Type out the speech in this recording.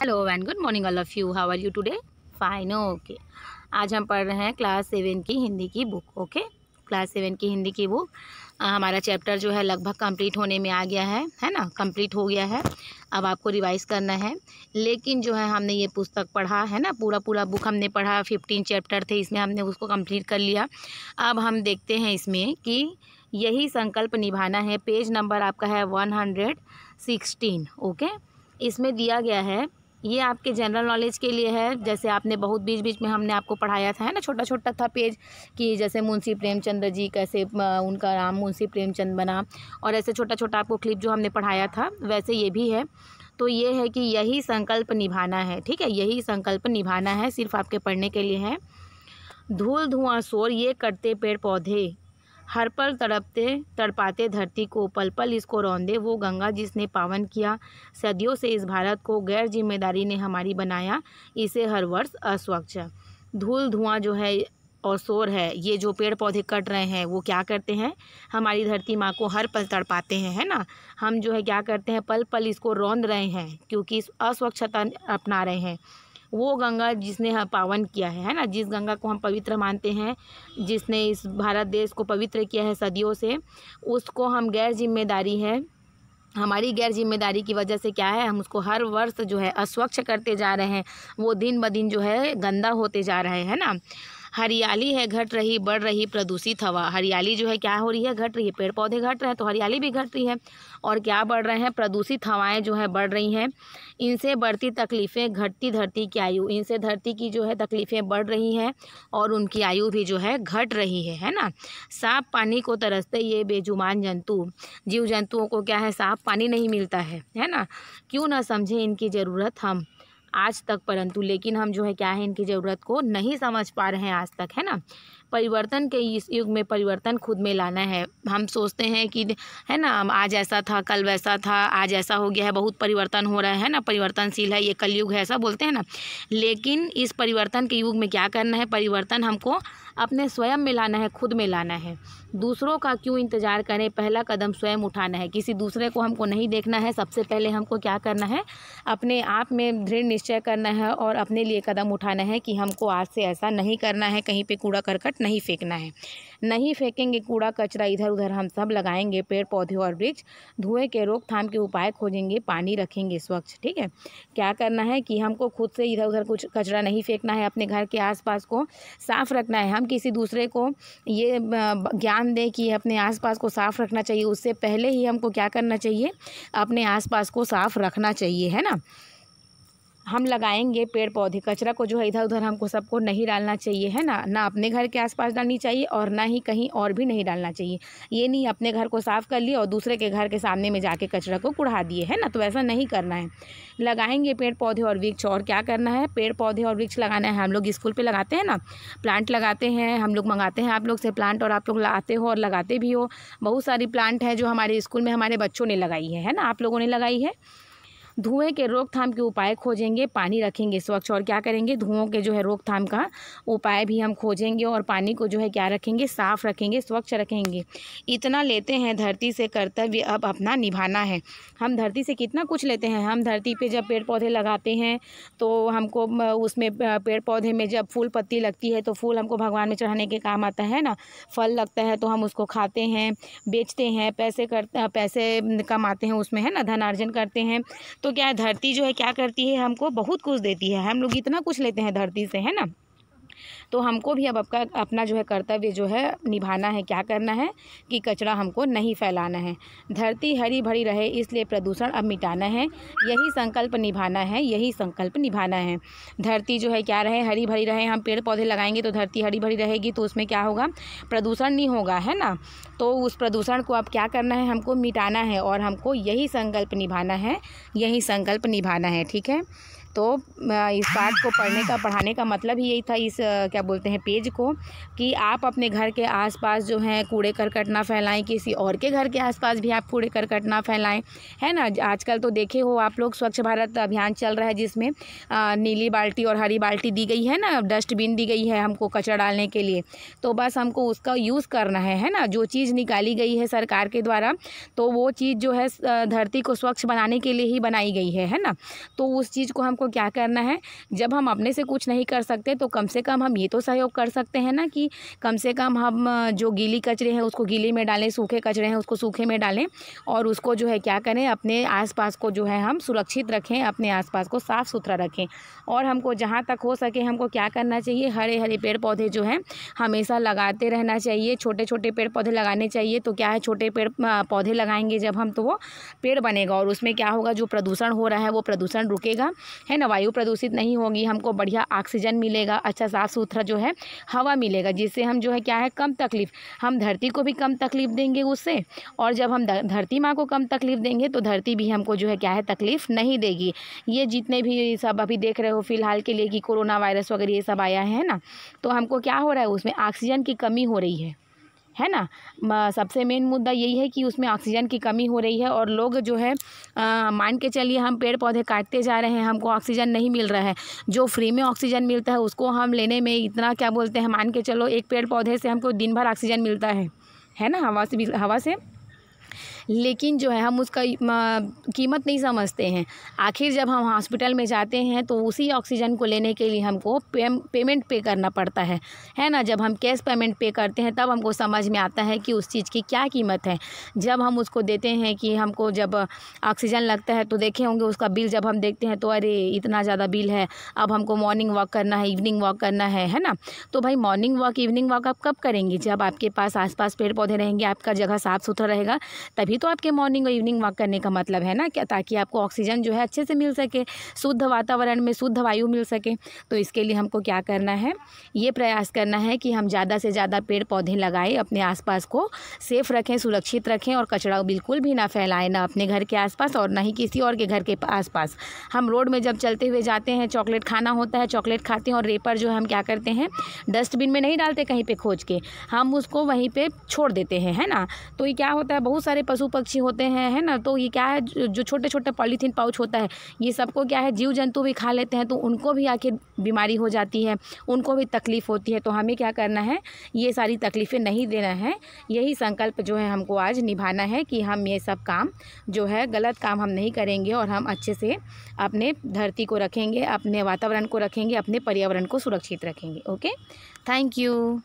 hello and good morning all of you how are you today fine okay आज हम पढ़ रहे हैं क्लास सेवन की हिंदी की बुक ओके क्लास सेवन की हिंदी की बुक आ, हमारा चैप्टर जो है लगभग कंप्लीट होने में आ गया है है ना कंप्लीट हो गया है अब आपको रिवाइज करना है लेकिन जो है हमने ये पुस्तक पढ़ा है ना पूरा पूरा बुक हमने पढ़ा फिफ्टीन चैप्टर थे इसमें हमने उसको कम्प्लीट कर लिया अब हम देखते हैं इसमें कि यही संकल्प निभाना है पेज नंबर आपका है वन हंड्रेड सिक्सटीन ओके इसमें दिया गया है ये आपके जनरल नॉलेज के लिए है जैसे आपने बहुत बीच बीच में हमने आपको पढ़ाया था है ना छोटा छोटा था पेज कि जैसे मुंशी प्रेमचंद्र जी कैसे उनका नाम मुंशी प्रेमचंद बना और ऐसे छोटा छोटा आपको क्लिप जो हमने पढ़ाया था वैसे ये भी है तो ये है कि यही संकल्प निभाना है ठीक है यही संकल्प निभाना है सिर्फ आपके पढ़ने के लिए है धूल धुआं शोर ये करते पेड़ पौधे हर पल तड़पते तड़पाते धरती को पल पल इसको रौंदे वो गंगा जिसने पावन किया सदियों से इस भारत को गैर जिम्मेदारी ने हमारी बनाया इसे हर वर्ष अस्वच्छ धूल धुआं जो है और शोर है ये जो पेड़ पौधे कट रहे हैं वो क्या करते हैं हमारी धरती माँ को हर पल तड़पाते हैं है ना हम जो है क्या करते हैं पल पल इसको रौंद रहे हैं क्योंकि अस्वच्छता अपना रहे हैं वो गंगा जिसने पावन किया है है ना जिस गंगा को हम पवित्र मानते हैं जिसने इस भारत देश को पवित्र किया है सदियों से उसको हम गैर जिम्मेदारी है हमारी गैर जिम्मेदारी की वजह से क्या है हम उसको हर वर्ष जो है अस्वच्छ करते जा रहे हैं वो दिन ब दिन जो है गंदा होते जा रहे हैं ना हरियाली है घट रही बढ़ रही प्रदूषित हवा हरियाली जो है क्या हो रही है घट रही है पेड़ पौधे घट रहे हैं तो हरियाली भी घट रही है और क्या बढ़ रहे हैं प्रदूषित हवाएं जो है बढ़ रही हैं इनसे बढ़ती तकलीफ़ें घटती धरती की आयु इनसे धरती की जो है तकलीफ़ें बढ़ रही हैं और उनकी आयु भी जो है घट रही है है ना साफ पानी को तरसते ये बेजुमान जंतु जीव जंतुओं को क्या है साफ पानी नहीं मिलता है है ना क्यों ना समझें इनकी ज़रूरत हम आज तक परंतु लेकिन हम जो है क्या है इनकी ज़रूरत को नहीं समझ पा रहे हैं आज तक है ना परिवर्तन के इस युग में परिवर्तन खुद में लाना है हम सोचते हैं कि है ना आज ऐसा था कल वैसा था आज ऐसा हो गया है बहुत परिवर्तन हो रहा है ना परिवर्तनशील है ये कलयुग है ऐसा बोलते हैं ना लेकिन इस परिवर्तन के युग में क्या करना है परिवर्तन हमको अपने स्वयं में लाना है खुद में लाना है दूसरों का क्यों इंतज़ार करें पहला कदम स्वयं उठाना है किसी दूसरे को हमको नहीं देखना है सबसे पहले हमको क्या करना है अपने आप में दृढ़ निश्चय करना है और अपने लिए कदम उठाना है कि हमको आज से ऐसा नहीं करना है कहीं पर कूड़ा करकट नहीं फेंकना है नहीं फेंकेंगे कूड़ा कचरा इधर उधर हम सब लगाएंगे पेड़ पौधे और वृक्ष धुएं के रोकथाम के उपाय खोजेंगे पानी रखेंगे स्वच्छ ठीक है क्या करना है कि हमको खुद से इधर उधर कुछ कचरा नहीं फेंकना है अपने घर के आसपास को साफ़ रखना है हम किसी दूसरे को ये ज्ञान दें कि अपने आसपास को साफ़ रखना चाहिए उससे पहले ही हमको क्या करना चाहिए अपने आसपास को साफ़ रखना चाहिए है ना हम लगाएंगे पेड़ पौधे कचरा को जो है इधर उधर हमको सबको नहीं डालना चाहिए है ना ना अपने घर के आसपास डालनी चाहिए और ना ही कहीं और भी नहीं डालना चाहिए ये नहीं अपने घर को साफ़ कर लिए और दूसरे के घर के सामने में जाके कचरा को कुढ़ा दिए है ना तो ऐसा नहीं करना है लगाएंगे पेड़ पौधे और वृक्ष और क्या करना है पेड़ पौधे और वृक्ष लगाना है हम लोग स्कूल पर लगाते हैं ना प्लांट लगाते हैं हम लोग मंगाते हैं आप लोग से प्लांट और आप लोग लाते हो और लगाते भी हो बहुत सारी प्लांट है जो हमारे स्कूल में हमारे बच्चों ने लगाई है है ना आप लोगों ने लगाई है धुएं के रोकथाम के उपाय खोजेंगे पानी रखेंगे स्वच्छ और क्या करेंगे धुओं के जो है रोकथाम का उपाय भी हम खोजेंगे और पानी को जो है क्या रखेंगे साफ़ रखेंगे स्वच्छ रखेंगे इतना लेते हैं धरती से कर्तव्य अब अपना निभाना है हम धरती से कितना कुछ लेते हैं हम धरती पे जब पेड़ पौधे लगाते हैं तो हमको उसमें पेड़ पौधे में जब फूल पत्ती लगती है तो फूल हमको भगवान में चढ़ाने के काम आता है ना फल लगता है तो हम उसको खाते हैं बेचते हैं पैसे कर पैसे कमाते हैं उसमें है ना धन अर्जन करते हैं तो तो क्या है धरती जो है क्या करती है हमको बहुत कुछ देती है हम लोग इतना कुछ लेते हैं धरती से है ना तो हमको भी अब आपका अपना जो है कर्तव्य जो है निभाना है क्या करना है कि कचरा हमको नहीं फैलाना है धरती हरी भरी रहे इसलिए प्रदूषण अब मिटाना है यही संकल्प निभाना है यही संकल्प निभाना है धरती जो है क्या रहे हरी भरी रहे हम पेड़ पौधे लगाएंगे तो धरती हरी भरी रहेगी तो उसमें क्या होगा प्रदूषण नहीं होगा है ना तो उस प्रदूषण को अब क्या करना है हमको मिटाना है और हमको यही संकल्प निभाना है यही संकल्प निभाना है ठीक है तो इस बात को पढ़ने का पढ़ाने का मतलब ही यही था इस क्या बोलते हैं पेज को कि आप अपने घर के आसपास जो हैं कूड़े करकट ना फैलाएं किसी और के घर के आसपास भी आप कूड़े करकट ना फैलाएं है ना आजकल तो देखे हो आप लोग स्वच्छ भारत अभियान चल रहा है जिसमें नीली बाल्टी और हरी बाल्टी दी गई है ना डस्टबिन दी गई है हमको कचरा डालने के लिए तो बस हमको उसका यूज़ करना है है ना जो चीज़ निकाली गई है सरकार के द्वारा तो वो चीज़ जो है धरती को स्वच्छ बनाने के लिए ही बनाई गई है है ना तो उस चीज़ को हमको क्या करना है जब हम अपने से कुछ नहीं कर सकते तो कम से कम हम ये तो सहयोग कर सकते हैं ना कि कम से कम हम जो गीली कचरे हैं उसको गीली में डालें सूखे कचरे हैं उसको सूखे में डालें और उसको जो है क्या करें अपने आसपास को जो है हम सुरक्षित रखें अपने आसपास को साफ़ सुथरा रखें और हमको जहाँ तक हो सके हमको क्या करना चाहिए हरे हरे पेड़ पौधे जो हैं हमेशा लगाते रहना चाहिए छोटे छोटे पेड़ पौधे लगाने चाहिए तो क्या है छोटे पेड़ पौधे लगाएंगे जब हम तो वो पेड़ बनेगा और उसमें क्या होगा जो प्रदूषण हो रहा है वो प्रदूषण रुकेगा है ना वायु प्रदूषित नहीं होगी हमको बढ़िया ऑक्सीजन मिलेगा अच्छा साफ़ सुथरा जो है हवा मिलेगा जिससे हम जो है क्या है कम तकलीफ़ हम धरती को भी कम तकलीफ़ देंगे उससे और जब हम धरती माँ को कम तकलीफ़ देंगे तो धरती भी हमको जो है क्या है तकलीफ़ नहीं देगी ये जितने भी सब अभी देख रहे हो फिलहाल के लिए कि कोरोना वायरस वगैरह ये सब आया है ना तो हमको क्या हो रहा है उसमें ऑक्सीजन की कमी हो रही है है ना सबसे मेन मुद्दा यही है कि उसमें ऑक्सीजन की कमी हो रही है और लोग जो है मान के चलिए हम पेड़ पौधे काटते जा रहे हैं हमको ऑक्सीजन नहीं मिल रहा है जो फ्री में ऑक्सीजन मिलता है उसको हम लेने में इतना क्या बोलते हैं मान के चलो एक पेड़ पौधे से हमको दिन भर ऑक्सीजन मिलता है है ना हवा से हवा से लेकिन जो है हम उसका कीमत नहीं समझते हैं आखिर जब हम हॉस्पिटल में जाते हैं तो उसी ऑक्सीजन को लेने के लिए हमको पे, पेमेंट पे करना पड़ता है है ना जब हम कैश पेमेंट पे करते हैं तब हमको समझ में आता है कि उस चीज़ की क्या कीमत है जब हम उसको देते हैं कि हमको जब ऑक्सीजन लगता है तो देखे होंगे उसका बिल जब हम देखते हैं तो अरे इतना ज़्यादा बिल है अब हमको मॉर्निंग वॉक करना है इवनिंग वॉक करना है है ना तो भाई मॉर्निंग वॉक इवनिंग वॉक आप कब करेंगे जब आपके पास आसपास पेड़ पौधे रहेंगे आपका जगह साफ़ सुथरा रहेगा तभी तो आपके मॉर्निंग और इवनिंग वॉक करने का मतलब है ना क्या ताकि आपको ऑक्सीजन जो है अच्छे से मिल सके शुद्ध वातावरण में शुद्ध वायु मिल सके तो इसके लिए हमको क्या करना है ये प्रयास करना है कि हम ज़्यादा से ज़्यादा पेड़ पौधे लगाएं अपने आसपास को सेफ़ रखें सुरक्षित रखें और कचरा बिल्कुल भी ना फैलाएं ना अपने घर के आसपास और ना ही किसी और के घर के आसपास हम रोड में जब चलते हुए जाते हैं चॉकलेट खाना होता है चॉकलेट खाते हैं और रेपर जो हम क्या करते हैं डस्टबिन में नहीं डालते कहीं पर खोज के हम उसको वहीं पर छोड़ देते हैं है ना तो ये क्या होता है बहुत सारे पशु पक्षी होते हैं है ना तो ये क्या है जो छोटे छोटे पॉलीथीन पाउच होता है ये सबको क्या है जीव जंतु भी खा लेते हैं तो उनको भी आखिर बीमारी हो जाती है उनको भी तकलीफ़ होती है तो हमें क्या करना है ये सारी तकलीफ़ें नहीं देना है यही संकल्प जो है हमको आज निभाना है कि हम ये सब काम जो है गलत काम हम नहीं करेंगे और हम अच्छे से अपने धरती को रखेंगे अपने वातावरण को रखेंगे अपने पर्यावरण को सुरक्षित रखेंगे ओके थैंक यू